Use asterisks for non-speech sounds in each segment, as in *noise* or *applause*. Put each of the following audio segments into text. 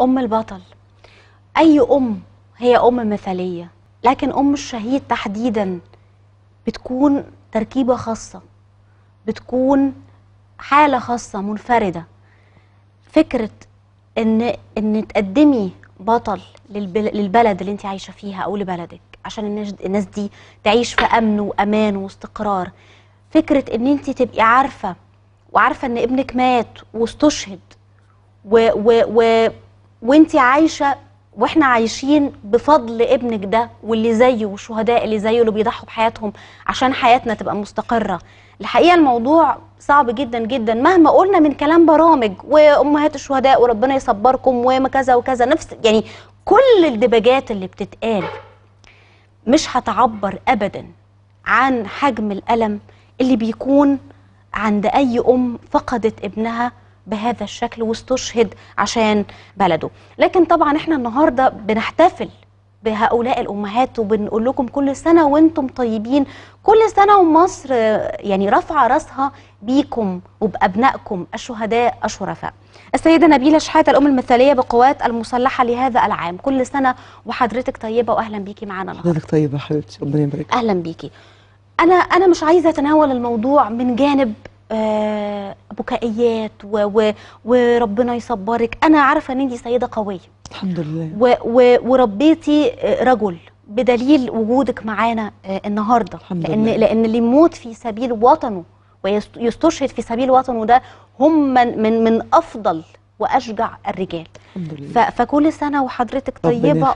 أم البطل أي أم هي أم مثالية لكن أم الشهيد تحديدا بتكون تركيبة خاصة بتكون حالة خاصة منفردة فكرة إن إن تقدمي بطل للبلد اللي أنت عايشة فيها أو لبلدك عشان الناس دي تعيش في أمن وأمان واستقرار فكرة إن أنت تبقي عارفة وعارفة إن ابنك مات واستشهد و, و, و وانت عايشه واحنا عايشين بفضل ابنك ده واللي زيه والشهداء اللي زيه اللي بيضحوا بحياتهم عشان حياتنا تبقى مستقره الحقيقه الموضوع صعب جدا جدا مهما قلنا من كلام برامج وامهات الشهداء وربنا يصبركم وكذا وكذا نفس يعني كل الدباجات اللي بتتقال مش هتعبر ابدا عن حجم الالم اللي بيكون عند اي ام فقدت ابنها بهذا الشكل واستشهد عشان بلده لكن طبعا احنا النهارده بنحتفل بهؤلاء الامهات وبنقول لكم كل سنه وانتم طيبين كل سنه ومصر يعني رافعه راسها بيكم وبابنائكم الشهداء الشرفاء السيده نبيله شحاته الام المثاليه بقوات المسلحه لهذا العام كل سنه وحضرتك طيبه واهلا بيكي معانا حضرتك طيبه حبيبتي ربنا يبارك اهلا بيكي انا انا مش عايزه اتناول الموضوع من جانب آه بكائيات و و وربنا يصبرك انا عارفه ان انت سيده قويه الحمد لله و و وربيتي آه، رجل بدليل وجودك معانا آه، النهارده الحمد لان لله. لان اللي يموت في سبيل وطنه ويستشهد في سبيل وطنه ده هم من من, من افضل واشجع الرجال الحمد لله. فكل سنه وحضرتك طيبه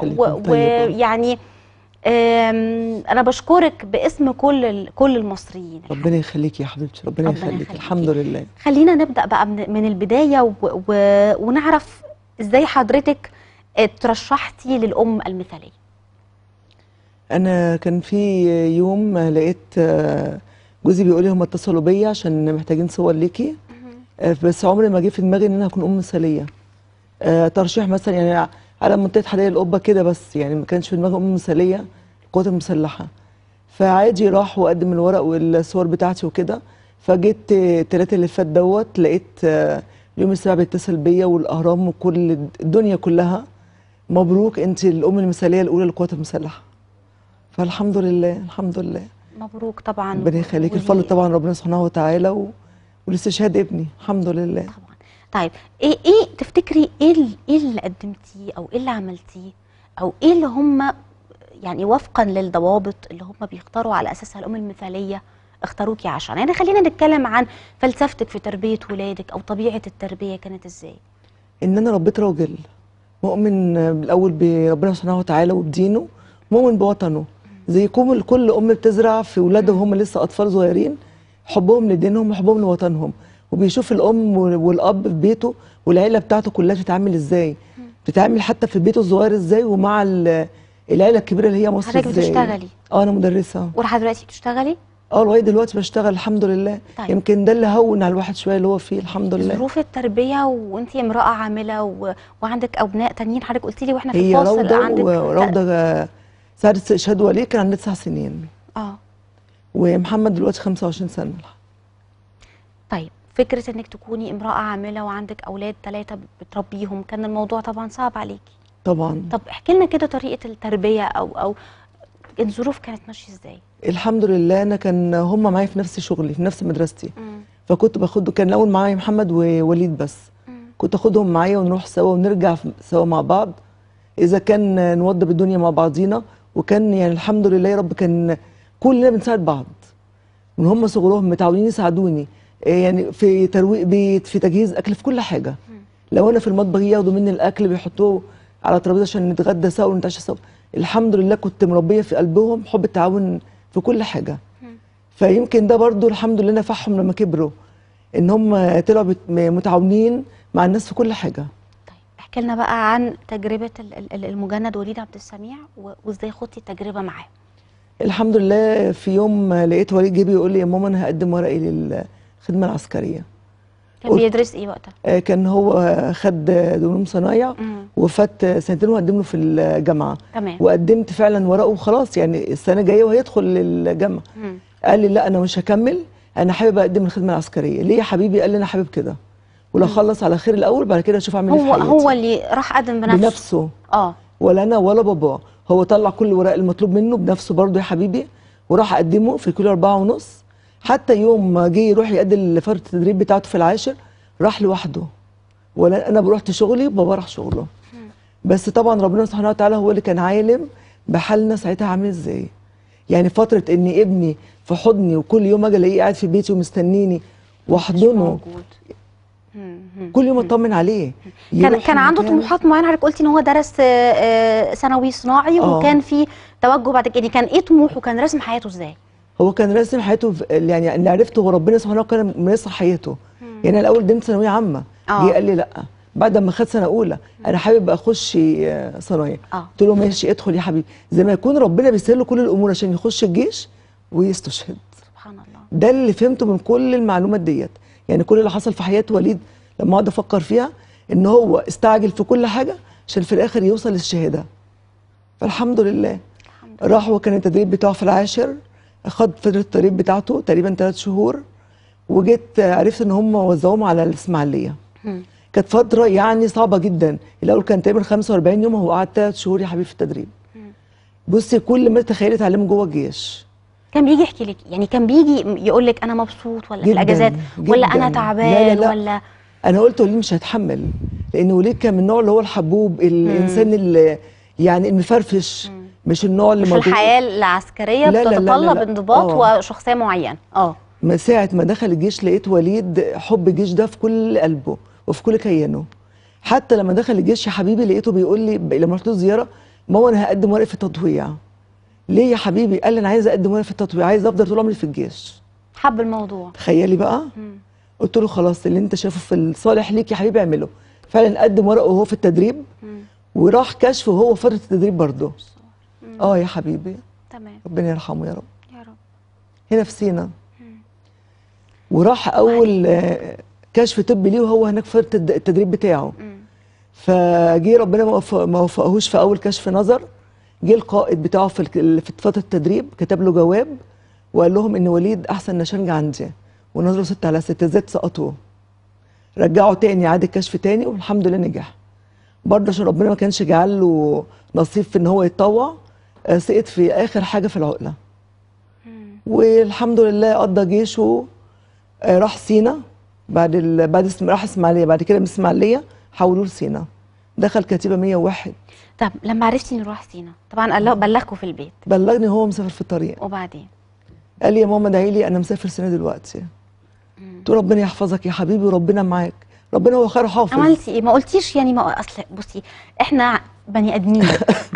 ويعني انا بشكرك باسم كل كل المصريين ربنا يخليكي يا حبيبتي ربنا, ربنا يخليكي يخليك. الحمد لله خلينا نبدا بقى من, من البدايه و و ونعرف ازاي حضرتك اترشحتي للام المثاليه انا كان في يوم لقيت آه، جوزي بيقول لي هم اتصلوا بيا عشان محتاجين صور ليكي آه، بس عمري ما جه في دماغي ان انا هكون ام مثاليه آه، ترشيح مثلا يعني على منطقه حدائق القبه كده بس يعني ما كانش في ام مثاليه القوات المسلحه فعادي راح وقدم الورق والصور بتاعتي وكده فجيت التلاتة اللي فات دوت لقيت آه، اليوم السابع بيتصل بيا والاهرام وكل الدنيا كلها مبروك انت الام المثاليه الاولى للقوات المسلحه فالحمد لله الحمد لله مبروك طبعا ربنا يخليك الفضل طبعا ربنا سبحانه وتعالى و... شهاد ابني الحمد لله طيب ايه ايه تفتكري ايه ايه اللي قدمتيه او ايه اللي عملتيه او ايه اللي هم يعني وفقا للضوابط اللي هم بيختاروا على اساسها الام المثاليه اختاروكي عشان يعني خلينا نتكلم عن فلسفتك في تربيه ولادك او طبيعه التربيه كانت ازاي ان انا ربيت راجل مؤمن الاول بربنا سبحانه وتعالى وبدينه مؤمن بوطنه زي كل ام بتزرع في اولادها وهم لسه اطفال صغيرين حبهم لدينهم وحبهم لوطنهم وبيشوف الام والاب في بيته والعيله بتاعته كلها بتتعامل ازاي بتتعامل حتى في بيته الصغير ازاي ومع العيله الكبيره اللي هي مصر ازاي حضرتك بتشتغلي اه انا مدرسه ولحد دلوقتي بتشتغلي اه لغايه دلوقتي بشتغل الحمد لله طيب. يمكن ده اللي هون على الواحد شويه اللي هو فيه الحمد لله ظروف التربيه وانت امراه عامله و... وعندك ابناء تانيين حضرتك قلت لي واحنا في هي الفاصل عندك و... روضه سادس استشهاد وليه كان عندها تسع سنين اه ومحمد دلوقتي 25 سنه طيب فكره انك تكوني امراه عامله وعندك اولاد ثلاثه بتربيهم كان الموضوع طبعا صعب عليكي طبعا طب احكي لنا كده طريقه التربيه او او الظروف كانت ماشيه ازاي الحمد لله انا كان هم معايا في نفس شغلي في نفس مدرستي م. فكنت باخده كان الاول معايا محمد ووليد بس م. كنت اخدهم معايا ونروح سوا ونرجع سوا مع بعض اذا كان نوضب الدنيا مع بعضينا وكان يعني الحمد لله يا رب كان كلنا بنساعد بعض من هم صغرهم متعاونين يساعدوني إيه يعني في ترويق بيت في تجهيز اكل في كل حاجه لو انا في المطبخ ياخدوا مني الاكل بيحطوه على ترابيزه عشان نتغدى سوا ونتعشى سوا الحمد لله كنت مربيه في قلبهم حب التعاون في كل حاجه فيمكن ده برضو الحمد لله نفعهم لما كبروا ان هم طلعوا متعاونين مع الناس في كل حاجه طيب احكي لنا بقى عن تجربه المجند وليد عبد السميع وازاي خدتي التجربه معاه الحمد لله في يوم لقيت وليد جه بيقول لي يا ماما انا هقدم ورقي لل الخدمه العسكريه كان بيدرس ايه وقتها؟ آه، كان هو خد دبلوم صنايع وفات سنتين وقدم له في الجامعه تمام وقدمت فعلا ورقه وخلاص يعني السنه الجايه وهيدخل الجامعه قال لي لا انا مش هكمل انا حابب اقدم الخدمه العسكريه ليه يا حبيبي قال لي انا حابب كده ولا خلص على خير الاول بعد كده اشوف اعمل ايه هو هو اللي راح قدم بنفسه بنفسه اه ولا انا ولا بابا هو طلع كل الورق المطلوب منه بنفسه برضه يا حبيبي وراح اقدمه في كل أربعة ونص حتى يوم ما جه يروح يقدم لفرد التدريب بتاعته في العاشر راح لوحده ولا انا بروحت شغلي بابا راح شغله بس طبعا ربنا سبحانه وتعالى هو اللي كان عالم بحالنا ساعتها عامل ازاي يعني فتره ان ابني في حضني وكل يوم اجي الاقيه قاعد في بيتي ومستنيني واحضنه كل يوم اطمن عليه كان كان عنده طموحات معينه حضرتك قلتي ان هو درس آه، آه، ثانوي صناعي آه. وكان في توجه بعد كده يعني كان ايه طموحه وكان رسم حياته ازاي هو كان راسم حياته يعني اللي عرفته هو ربنا سبحانه وتعالى كان مرسم حياته يعني الاول دي ثانويه عامه جه آه. قال لي لا بعد ما خد سنه اولى انا حابب اخش صنايع آه، آه. قلت له ماشي ادخل يا حبيبي زي ما يكون ربنا بيسهل له كل الامور عشان يخش الجيش ويستشهد سبحان الله ده اللي فهمته من كل المعلومات ديت يعني كل اللي حصل في حياه وليد لما اقعد افكر فيها ان هو استعجل في كل حاجه عشان في الاخر يوصل للشهاده فالحمد لله الحمد لله راح وكان التدريب بتاعه في العاشر خد فتره التدريب بتاعته تقريبا ثلاث شهور وجيت عرفت ان هم وزعوهم على الاسماعيليه كانت فتره يعني صعبه جدا الاول كان تقريبا 45 يوم هو قعد ثلاث شهور يا حبيبي في التدريب بصي كل ما تخيلي اتعلمه جوه الجيش كان بيجي يحكي لك يعني كان بيجي يقول لك انا مبسوط ولا جداً في الاجازات ولا جداً انا تعبان لا لا لا. ولا انا قلت وليد مش هتحمل لان وليد كان من النوع اللي هو الحبوب الانسان اللي يعني المفرفش مم. مش النوع اللي مش الحياه العسكريه لا بتتطلب لا لا لا. انضباط أوه. وشخصيه معينه اه من ساعه ما دخل الجيش لقيت وليد حب الجيش ده في كل قلبه وفي كل كيانه حتى لما دخل الجيش يا حبيبي لقيته بيقول لي لما رحت له زياره ماما انا هقدم ورق في التطويع ليه يا حبيبي قال لي انا عايز اقدم ورق في التطويع عايز افضل طول عمري في الجيش حب الموضوع تخيلي بقى مم. قلت له خلاص اللي انت شايفه في الصالح ليك يا حبيبي اعمله فعلا قدم ورقه وهو في التدريب مم. وراح كشف وهو فتره التدريب برضه اه يا حبيبي تمام ربنا يرحمه يا رب يا رب هنا في سينا وراح اول كشف طبي ليه وهو هناك في التدريب بتاعه فجه ربنا ما وفقهوش في اول كشف نظر جه القائد بتاعه في فتره التدريب كتب له جواب وقال لهم ان وليد احسن نشنج عندي ونظره ست على ست زاد سقطوه رجعوا تاني عاد الكشف تاني والحمد لله نجح برضه عشان ربنا ما كانش جعل له نصيب في ان هو يتطوع آه، سقط في اخر حاجه في العقله والحمد لله قضى جيشه آه، راح سينا بعد ال... بعد اسم... راح اسماعيليه بعد كده من اسماعيليه حولوه لسينا دخل كتيبه 101 طب لما عرفتي انه راح سينا طبعا قال بلغكم في البيت بلغني هو مسافر في الطريق وبعدين قال لي يا ماما ادعي لي انا مسافر سينا دلوقتي قلت ربنا يحفظك يا حبيبي وربنا معاك ربنا هو خير حافظ عملتي ايه ما قلتيش يعني ما اصل بصي احنا بني ادمين *laughs*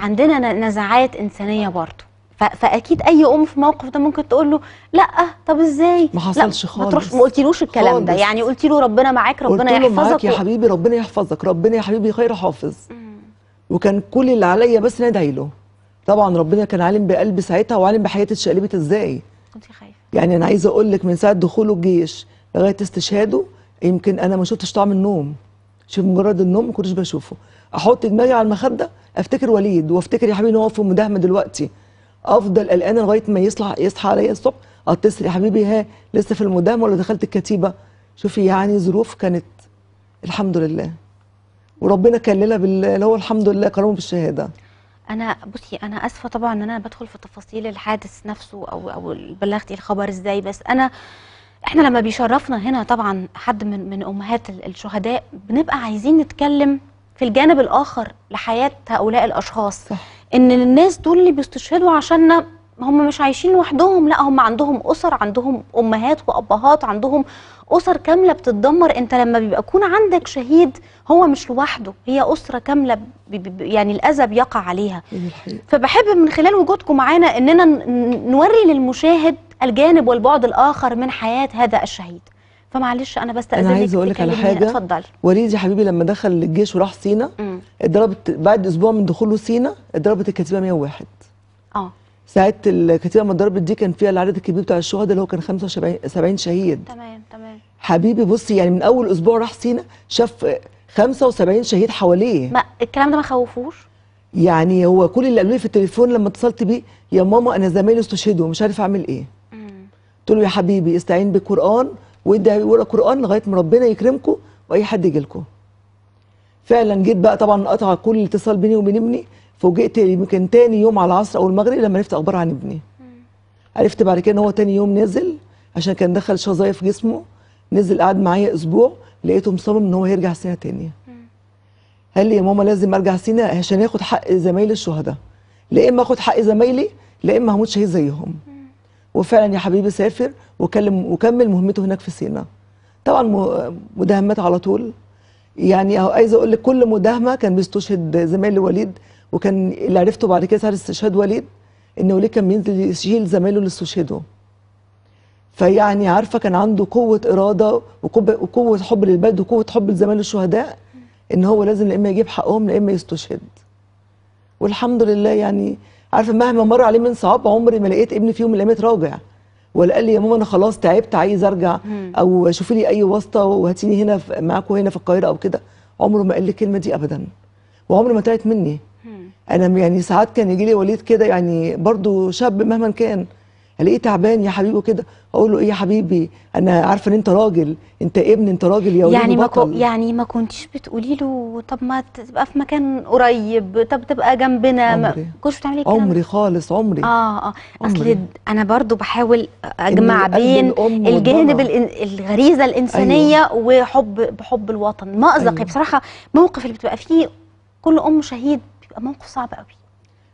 عندنا نزعات انسانيه برضه فاكيد اي ام في موقف ده ممكن تقول له لا طب ازاي ما حصلش خالص ما ما قلتيلوش الكلام خالص. ده يعني قلتي له ربنا معاك ربنا قلت له يحفظك معاك يا حبيبي ربنا يحفظك ربنا يا حبيبي خير حافظ وكان كل اللي عليا بس ندعي ادعي له طبعا ربنا كان عالم بقلبي ساعتها وعالم بحياتي اتشقلبت ازاي كنت خايفه يعني انا عايزه اقول لك من ساعه دخوله الجيش لغايه استشهاده يمكن انا ما شفتش طعم النوم شوف مجرد النوم ما كنتش بشوفه احط دماغي على المخده افتكر وليد وافتكر يا حبيبي ان هو في مداهمه دلوقتي افضل قلقانه لغايه ما يصلح يصحى عليا الصبح اتصل يا حبيبي ها لسه في المداهمه ولا دخلت الكتيبه شوفي يعني ظروف كانت الحمد لله وربنا كللها اللي هو الحمد لله كرمه بالشهاده انا بصي انا اسفه طبعا ان انا بدخل في تفاصيل الحادث نفسه او او بلغتي الخبر ازاي بس انا احنا لما بيشرفنا هنا طبعا حد من من امهات الشهداء بنبقى عايزين نتكلم في الجانب الاخر لحياه هؤلاء الاشخاص صح. ان الناس دول اللي بيستشهدوا عشاننا هم مش عايشين لوحدهم لا هم عندهم اسر عندهم امهات وابهات عندهم اسر كامله بتتدمر انت لما بيبقى يكون عندك شهيد هو مش لوحده هي اسره كامله يعني الاذى بيقع عليها إيه فبحب من خلال وجودكم معانا اننا نوري للمشاهد الجانب والبعد الآخر من حياة هذا الشهيد فمعلش انا بستاذنك انا عايز اقول لك على حاجه اتفضل وليد يا حبيبي لما دخل الجيش وراح سينا اتضربت بعد اسبوع من دخوله سينا اتضربت الكتيبه 101 اه ساعه الكتيبه ما اتضربت دي كان فيها العدد الكبير بتاع الشهداء اللي هو كان 75 شهيد تمام تمام حبيبي بصي يعني من اول اسبوع راح سينا شاف 75 شهيد حواليه ما الكلام ده ما خوفوش يعني هو كل اللي قالوا لي في التليفون لما اتصلت بيه يا ماما انا زمايلي استشهدوا مش عارف اعمل ايه قلت له يا حبيبي استعين بالقران وادي يقرا قران لغايه ما ربنا يكرمكم واي حد يجي لكم فعلا جيت بقى طبعا قطع كل اتصال بيني وبين ابني فوجئت يمكن تاني يوم على العصر او المغرب لما عرفت اخبار عن ابني عرفت بعد كده ان هو تاني يوم نزل عشان كان دخل شظايا في جسمه نزل قعد معايا اسبوع لقيته مصمم ان هو هيرجع سنه تانية قال لي يا ماما لازم ارجع سينا عشان اخد حق زمايلي الشهداء لا اما اخد حق زمايلي لا اما هموت شهيد زيهم وفعلا يا حبيبي سافر وكلم وكمل مهمته هناك في سينا طبعا مداهمات على طول يعني عايز اقول لك كل مداهمه كان بيستشهد زمايله وليد وكان اللي عرفته بعد كده ساعه استشهاد وليد ان وليد كان بينزل يشيل زمايله اللي استشهدوا فيعني عارفه كان عنده قوه اراده وقوه حب للبلد وقوه حب لزمايله الشهداء ان هو لازم لا اما يجيب حقهم لا اما يستشهد والحمد لله يعني عارفه مهما مر عليه من صعاب عمري ما لقيت ابني في يوم من الايام ولا قال لي يا ماما انا خلاص تعبت عايز ارجع او شوفي لي اي واسطه وهاتيني هنا معاكم هنا في القاهره او كده عمره ما قال لي الكلمه دي ابدا وعمره ما طلعت مني انا يعني ساعات كان يجي لي وليد كده يعني برضو شاب مهما كان الاقيه تعبان يا حبيبي كده اقول له ايه يا حبيبي انا عارفه ان انت راجل انت ابن انت راجل يا يعني ما كو يعني ما كنتيش بتقولي له طب ما تبقى في مكان قريب طب تبقى جنبنا ما كنتش بتعملي كده عمري خالص عمري اه اه اصل انا برضو بحاول اجمع بين الجانب الغريزه الانسانيه أيوة. وحب بحب الوطن مأزق أيوة. بصراحه موقف اللي بتبقى فيه كل ام شهيد بيبقى موقف صعب قوي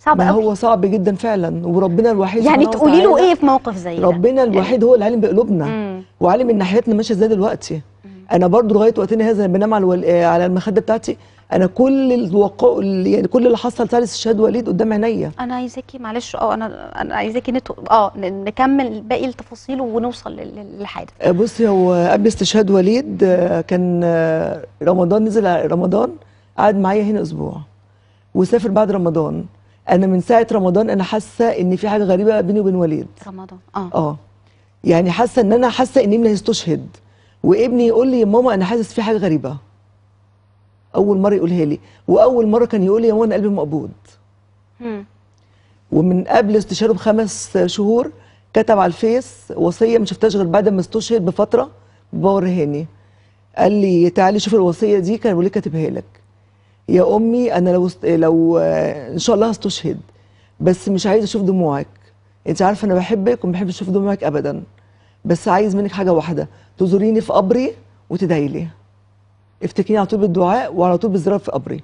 صعب ما هو صعب جدا فعلا وربنا الوحيد يعني تقولي له ايه في موقف زي ده ربنا يعني الوحيد هو اللي عالم بقلوبنا وعالم ان حياتنا ماشيه ازاي دلوقتي انا برضو لغايه وقتنا هذا بنام على آه، على المخده بتاعتي انا كل الوقع يعني كل اللي حصل ثالث الشهاد وليد قدام عينيا انا عايزاكي معلش اه انا انا عايزاكي اه نكمل باقي التفاصيل ونوصل للحادث آه، بصي هو قبل استشهاد وليد آه، كان رمضان نزل رمضان قعد معايا هنا اسبوع وسافر بعد رمضان انا من ساعه رمضان انا حاسه ان في حاجه غريبه بيني وبين وليد رمضان اه اه يعني حاسه ان انا حاسه ان ابني هيستشهد وابني يقول لي يا ماما انا حاسس في حاجه غريبه اول مره يقولها لي واول مره كان يقول لي يا ماما انا قلبي مقبوض ومن قبل استشهاده بخمس شهور كتب على الفيس وصيه ما شفتهاش غير بعد ما استشهد بفتره بورهاني قال لي تعالي شوفي الوصيه دي كان لي كاتبها لك يا امي انا لو لو آه، ان شاء الله هستشهد بس مش عايز اشوف دموعك انت عارفه انا بحبك وما بحبش اشوف دموعك ابدا بس عايز منك حاجه واحده تزوريني في قبري وتدعي لي افتكريني على طول بالدعاء وعلى طول بالزرار في قبري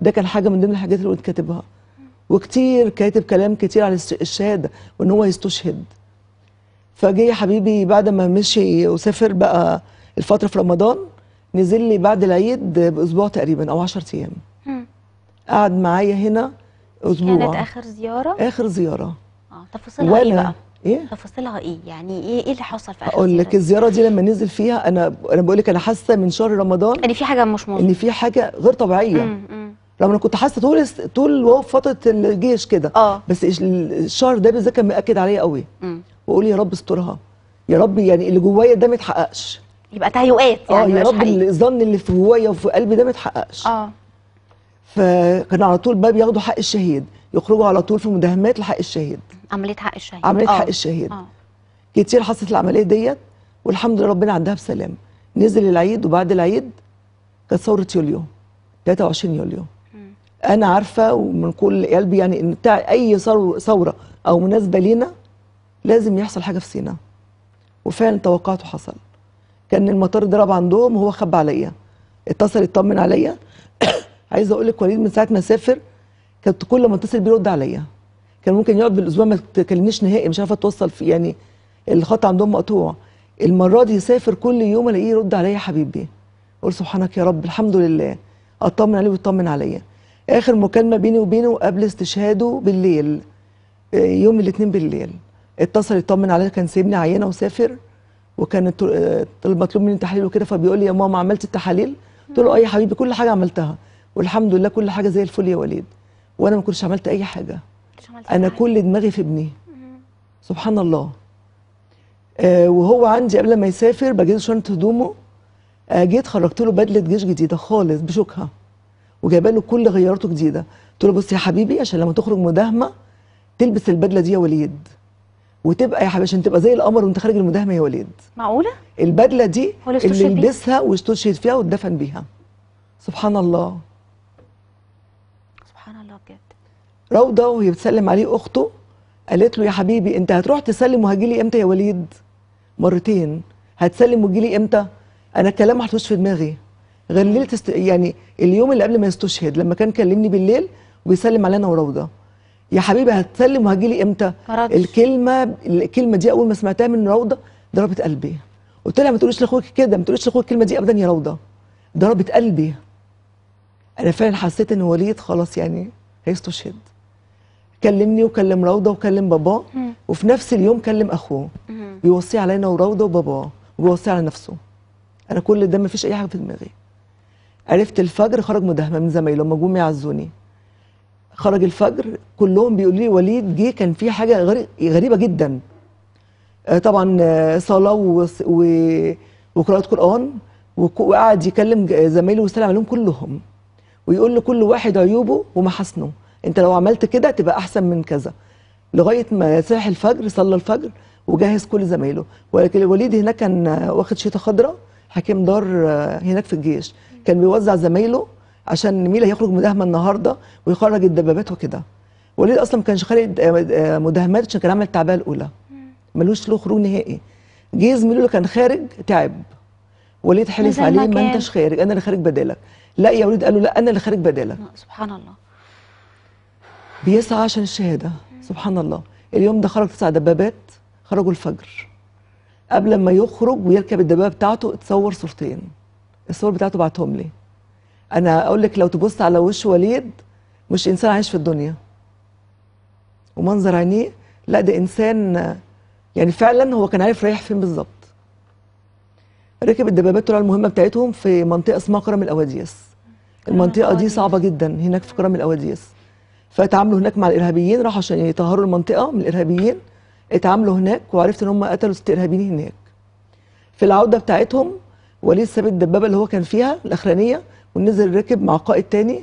ده كان حاجه من ضمن الحاجات اللي كنت كاتبها وكتير كاتب كلام كتير على الشهاده وان هو يستشهد فجي حبيبي بعد ما مشي وسافر بقى الفتره في رمضان نزل لي بعد العيد باسبوع تقريبا او 10 ايام قعد معايا هنا اسبوع كانت اخر زياره اخر زياره اه تفاصيلها ايه بقى ايه تفاصيلها ايه يعني ايه ايه اللي حصل في اخر اقول لك الزياره دي لما نزل فيها انا انا بقول لك انا حاسه من شهر رمضان ان في حاجه مش مظبوطه ان في حاجه غير طبيعيه امم لما انا كنت حاسه طول طول فتره الجيش كده آه. بس الشهر ده بالذات كان مأكد عليا قوي واقول يا رب استرها يا رب يعني اللي جوايا ده ما يتحققش يبقى تهيؤات يعني اه يا رب الظن اللي في جوايا وفي قلبي ده ما يتحققش اه فكان على طول بقى بياخدوا حق الشهيد يخرجوا على طول في مداهمات لحق الشهيد عمليه حق الشهيد عمليه آه. حق الشهيد آه. كتير حصلت العمليه ديت والحمد لله ربنا عندها بسلام نزل العيد وبعد العيد كانت ثوره يوليو 23 يوليو انا عارفه ومن كل قلبي يعني ان بتاع اي ثوره او مناسبه لينا لازم يحصل حاجه في سينا وفعلا توقعته حصل كان المطار ضرب عندهم وهو خبى عليا اتصل يطمن عليا *coughs* عايزه اقول لك وليد من ساعه ما سافر كنت كل ما اتصل بيرد عليا كان ممكن يقعد بالاسبوع ما تكلمنيش نهائي مش عارفه توصل في يعني الخط عندهم مقطوع المره دي يسافر كل يوم الاقيه يرد عليا حبيبي اقول سبحانك يا رب الحمد لله اطمن عليه ويطمن عليا اخر مكالمه بيني وبينه قبل استشهاده بالليل آه، يوم الاثنين بالليل اتصل يطمن عليا كان سيبني عينه وسافر وكان آه، المطلوب مني تحاليل وكده فبيقول لي يا ماما عملت التحاليل قلت له اه يا حبيبي كل حاجه عملتها والحمد لله كل حاجه زي الفل يا وليد وانا ما كنتش عملت اي حاجه انا كل دماغي في ابني سبحان الله آه وهو عندي قبل ما يسافر بجيب شنطه هدومه آه جيت خرجت له بدله جيش جديده خالص بشوكها وجايبه له كل غيارته جديده قلت له بص يا حبيبي عشان لما تخرج مداهمه تلبس البدله دي يا وليد وتبقى يا حبيبي عشان تبقى زي القمر وانت خارج المداهمه يا وليد معقوله البدله دي اللي لبسها واستشهد فيها واتدفن بيها سبحان الله سبحان الله بجد روضه وهي بتسلم عليه اخته قالت له يا حبيبي انت هتروح تسلم وهجي لي امتى يا وليد مرتين هتسلم وتجي لي امتى انا الكلام ما حطوش في دماغي غير ليله است... يعني اليوم اللي قبل ما يستشهد لما كان كلمني بالليل وبيسلم علينا وروضه يا حبيبي هتسلم وهجي لي امتى مرضش. الكلمه الكلمه دي اول ما سمعتها من روضه ضربت قلبي قلت لها ما تقوليش لاخوك كده ما تقوليش لاخوك الكلمه دي ابدا يا روضه ضربت قلبي انا فعلا حسيت ان وليد خلاص يعني هيستشهد كلمني وكلم روضه وكلم باباه وفي نفس اليوم كلم اخوه بيوصي علينا وروضه وباباه وبيوصي على نفسه انا كل ده ما فيش اي حاجه في دماغي عرفت الفجر خرج مداهمه من زمايله لما جم يعزوني خرج الفجر كلهم بيقولوا لي وليد جه كان في حاجه غريبه جدا آه، طبعا آه، صلاه وقراءه قران وقعد يكلم زمايله ويسلم عليهم كلهم ويقول لكل واحد عيوبه ومحاسنه انت لو عملت كده تبقى احسن من كذا لغايه ما صاح الفجر صلى الفجر وجهز كل زمايله ولكن الوليد هناك كان آه، واخد شيطه خضراء حكيم دار هناك في الجيش كان بيوزع زمايله عشان ميلا يخرج مداهمه النهارده ويخرج الدبابات وكده وليد اصلا ما كانش خارج آه، مداهمات آه، عشان كان عامل التعبئه الاولى ملوش له خروج نهائي جه زميله اللي كان خارج تعب وليد حلف عليه ما انتش خارج انا اللي خارج بدالك لا يا وليد قال له لا انا اللي خارج بدالك سبحان الله بيسعى عشان الشهاده سبحان الله اليوم ده خرج تسع دبابات خرجوا الفجر قبل ما يخرج ويركب الدبابه بتاعته اتصور صورتين الصور بتاعته بعتهم لي انا اقول لك لو تبص على وش وليد مش انسان عايش في الدنيا ومنظر عينيه لا ده انسان يعني فعلا هو كان عارف رايح فين بالظبط ركب الدبابات طلع المهمه بتاعتهم في منطقه اسمها كرم الاواديس آه، المنطقه دي آه، صعبه جدا هناك في كرم الاواديس فتعاملوا هناك مع الارهابيين راحوا عشان يطهروا المنطقه من الارهابيين اتعاملوا هناك وعرفت ان هم قتلوا ست ارهابيين هناك في العوده بتاعتهم وليد ساب الدبابه اللي هو كان فيها الاخرانيه ونزل ركب مع قائد تاني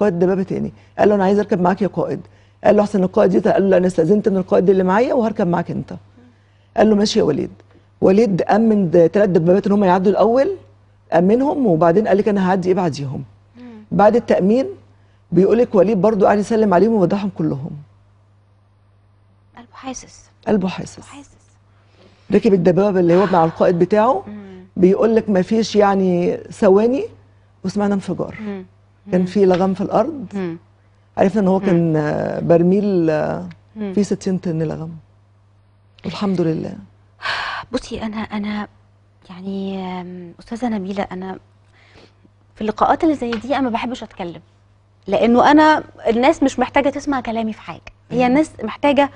قائد دبابه تاني قال له انا عايز اركب معاك يا قائد قال له احسن القائد يزعل قال له انا استاذنت من القائد اللي معايا وهركب معاك انت قال له ماشي يا وليد وليد امن ثلاث دبابات ان هم يعدوا الاول امنهم وبعدين قال لك انا هعدي ايه بعديهم بعد التامين بيقول لك وليد برضه قاعد يسلم عليهم وودعهم كلهم قلبه حاسس قلبه حاسس ركب الدبابه اللي هو مع القائد بتاعه بيقول لك ما فيش يعني ثواني وسمعنا انفجار كان في لغم في الارض عرفنا ان هو كان برميل فيه 60 طن لغم والحمد لله *sighs* بصي انا انا يعني استاذه نبيله انا في اللقاءات اللي زي دي انا ما بحبش اتكلم لانه انا الناس مش محتاجه تسمع كلامي في حاجه هي الناس محتاجه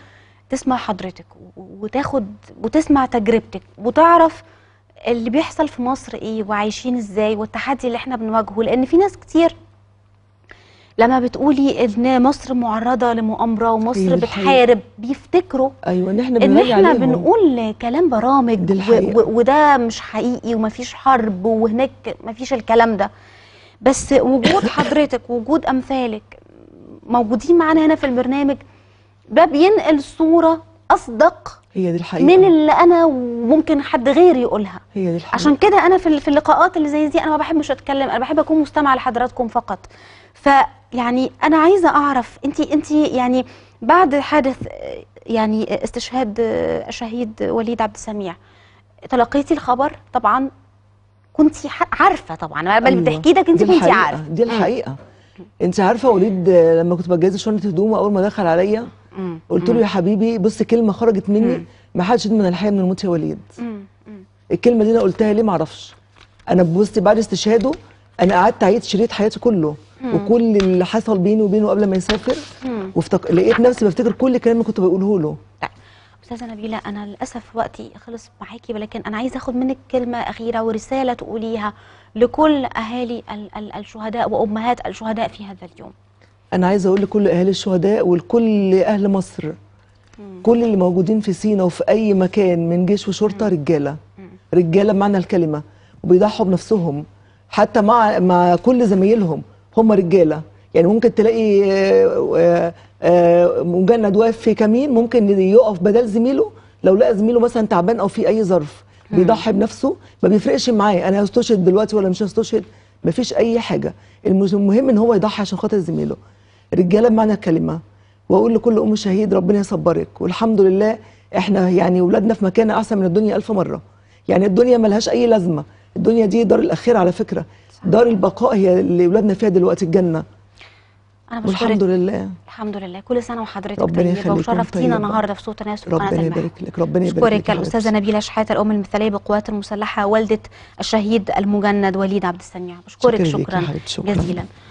تسمع حضرتك وتاخد وتسمع تجربتك وتعرف اللي بيحصل في مصر ايه وعايشين ازاي والتحدي اللي احنا بنواجهه لان في ناس كتير لما بتقولي ان مصر معرضه لمؤامره ومصر أيوة، بتحارب بيفتكروا ايوه ان احنا ان احنا بنقول كلام برامج وده مش حقيقي ومفيش حرب وهناك مفيش الكلام ده بس وجود *coughs* حضرتك وجود امثالك موجودين معانا هنا في البرنامج ده بينقل صوره اصدق هي دي الحقيقه من اللي انا وممكن حد غيري يقولها هي دي الحقيقه عشان كده انا في اللقاءات اللي زي دي انا ما بحبش اتكلم انا بحب اكون مستمعه لحضراتكم فقط فيعني انا عايزه اعرف انت انت يعني بعد حادث يعني استشهاد الشهيد وليد عبد السميع تلقيتي الخبر طبعا كنت عارفه طبعا بل أيوة، بتحكي لك انت كنت عارفه دي الحقيقه انت عارفه وليد لما كنت بجهز شنطه هدومه اول ما دخل عليا قلت له يا حبيبي بص كلمه خرجت مني ما حدش يضمن الحياه من الموت يا وليد الكلمه دي انا قلتها ليه ما اعرفش انا بصي بعد استشهاده انا قعدت أعيد شريط حياتي كله وكل اللي حصل بيني وبينه قبل ما يسافر وفتك... لقيت نفسي بفتكر كل الكلام اللي كنت بقوله له استاذه نبيله انا للاسف وقتي خلص معاكي ولكن انا عايزه اخد منك كلمه اخيره ورساله تقوليها لكل اهالي الشهداء وامهات الشهداء في هذا اليوم انا عايزه اقول لكل اهالي الشهداء ولكل اهل مصر مم. كل اللي موجودين في سينا وفي اي مكان من جيش وشرطه مم. رجاله مم. رجاله بمعنى الكلمه وبيضحوا بنفسهم حتى مع مع كل زمايلهم هم رجاله يعني ممكن تلاقي آه، آه، مجند واقف في كمين ممكن يقف بدل زميله لو لقى زميله مثلا تعبان او في اي ظرف بيضحي بنفسه ما بيفرقش معاه انا هستشهد دلوقتي ولا مش هستشهد مفيش اي حاجه المهم ان هو يضحي عشان خاطر زميله رجاله بمعنى الكلمه واقول لكل ام شهيد ربنا يصبرك والحمد لله احنا يعني ولادنا في مكان احسن من الدنيا الف مره يعني الدنيا ملهاش اي لازمه الدنيا دي دار الاخره على فكره دار البقاء هي اللي ولادنا فيها دلوقتي الجنه أنا بشكرك الحمد لله الحمد لله كل سنه وحضرتك طيبه وشرفتينا النهارده في صوت الناس وقناه ربنا يبارك لك ربنا يبارك لك بشكرك الاستاذه نبيله شحاته الام المثاليه بالقوات المسلحه والده الشهيد المجند وليد عبد السميع بشكرك شكرا, شكرا جزيلا